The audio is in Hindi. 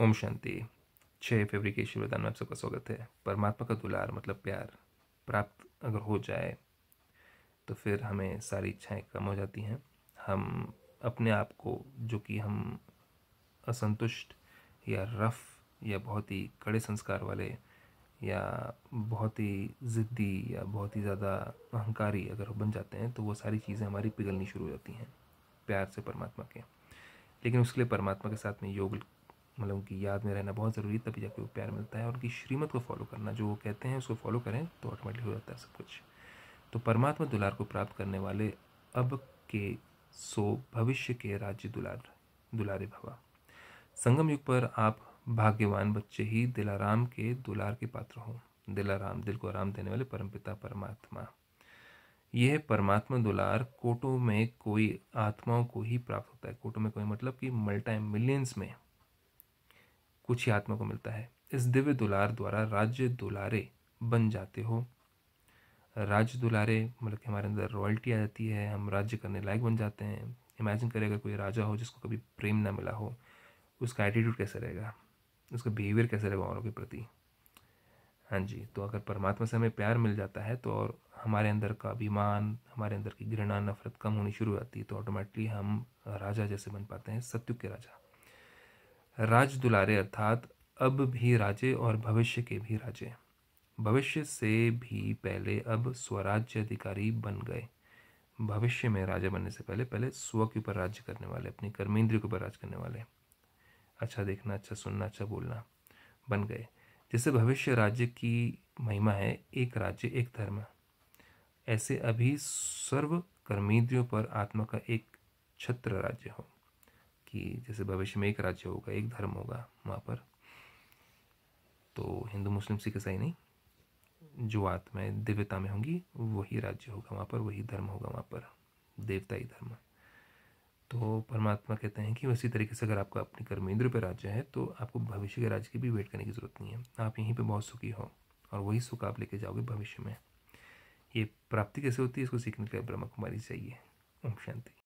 ओम शांति छः फेबरी के ईश्वर में आप सबका स्वागत है परमात्मा का दुलार मतलब प्यार प्राप्त अगर हो जाए तो फिर हमें सारी इच्छाएं कम हो जाती हैं हम अपने आप को जो कि हम असंतुष्ट या रफ़ या बहुत ही कड़े संस्कार वाले या बहुत ही ज़िद्दी या बहुत ही ज़्यादा अहंकारी अगर बन जाते हैं तो वो सारी चीज़ें हमारी पिघलनी शुरू हो जाती हैं प्यार से परमात्मा के लेकिन उसके लिए परमात्मा के साथ में योग मतलब उनकी याद में रहना बहुत ज़रूरी तभी जाके वो प्यार मिलता है उनकी श्रीमत को फॉलो करना जो वो कहते हैं उसको फॉलो करें तो ऑटोमेटिक हो जाता है सब कुछ तो परमात्मा दुलार को प्राप्त करने वाले अब के सो भविष्य के राज्य दुलार दुलारे भवा संगम युग पर आप भाग्यवान बच्चे ही दिलाराम के दुलार के पात्र हों दिलाराम दिल को आराम देने वाले परमपिता परमात्मा यह परमात्मा दुलार कोटों में कोई आत्माओं को ही प्राप्त होता है कोटों में कोई मतलब कि मल्टा मिलियंस में कुछ ही आत्मा को मिलता है इस दिव्य दुलार द्वारा राज्य दुलारे बन जाते हो राज्य दुलारे मतलब कि हमारे अंदर रॉयल्टी आ जाती है हम राज्य करने लायक बन जाते हैं इमेजिन करें अगर कोई राजा हो जिसको कभी प्रेम ना मिला हो उसका एटीट्यूड कैसा रहेगा उसका बिहेवियर कैसा रहेगा औरों के प्रति हाँ जी तो अगर परमात्मा से हमें प्यार मिल जाता है तो और हमारे अंदर का अभिमान हमारे अंदर की घृणा नफरत कम होनी शुरू हो जाती है तो ऑटोमेटिकली हम राजा जैसे बन पाते हैं सत्युग के राजा राज दुलारे अर्थात अब भी राजे और भविष्य के भी राजे भविष्य से भी पहले अब स्वराज्य अधिकारी बन गए भविष्य में राजा बनने से पहले पहले स्व के ऊपर राज्य करने वाले अपनी कर्मेंद्रियों के ऊपर राज करने वाले अच्छा देखना अच्छा सुनना अच्छा बोलना बन गए जैसे भविष्य राज्य की महिमा है एक राज्य एक धर्म ऐसे अभी सर्व कर्मेंद्रियों पर आत्मा का एक छत्र राज्य हो कि जैसे भविष्य में एक राज्य होगा एक धर्म होगा वहाँ पर तो हिंदू मुस्लिम सिख ईसाई नहीं जो आत्मा दिव्यता में होंगी वही राज्य होगा वहाँ पर वही धर्म होगा वहाँ पर देवता ही धर्म तो परमात्मा कहते हैं कि उसी तरीके से अगर आपका अपने कर्मेंद्र पर राज्य है तो आपको भविष्य के राज्य की भी वेट करने की ज़रूरत नहीं है आप यहीं पर बहुत सुखी हो और वही सुख आप लेके जाओगे भविष्य में ये प्राप्ति कैसे होती है इसको सीखने के लिए ब्रह्मा कुमारी चाहिए ओम शांति